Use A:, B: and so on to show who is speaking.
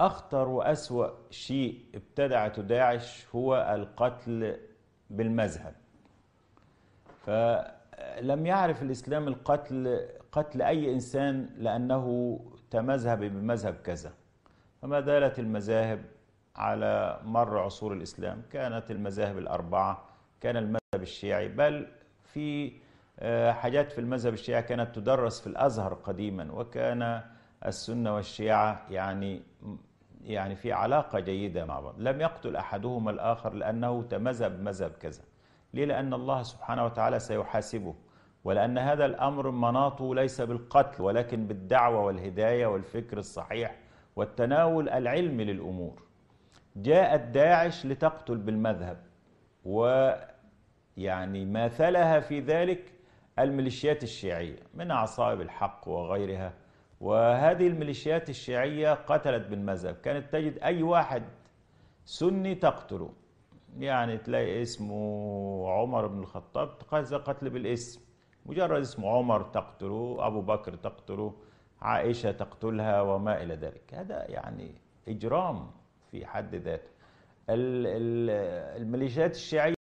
A: أخطر وأسوأ شيء ابتدعته داعش هو القتل بالمذهب فلم يعرف الإسلام القتل قتل أي إنسان لأنه تمذهب بمذهب كذا فما زالت المذاهب على مر عصور الإسلام كانت المذاهب الأربعة كان المذهب الشيعي بل في آه، حاجات في المذهب الشيعي كانت تدرس في الأزهر قديما وكان السنة والشيعة يعني يعني في علاقة جيدة مع بعض لم يقتل أحدهما الآخر لأنه تمذب مذب كذا ليه لأن الله سبحانه وتعالى سيحاسبه ولأن هذا الأمر مناطه ليس بالقتل ولكن بالدعوة والهداية والفكر الصحيح والتناول العلمي للأمور جاءت داعش لتقتل بالمذهب ويعني ماثلها في ذلك الميليشيات الشيعية من عصائب الحق وغيرها وهذه الميليشيات الشيعية قتلت بالمذهب كانت تجد أي واحد سني تقتله يعني تلاقي اسمه عمر بن الخطاب قتل بالاسم مجرد اسمه عمر تقتله أبو بكر تقتله عائشة تقتلها وما إلى ذلك هذا يعني إجرام في حد ذاته الميليشيات الشيعية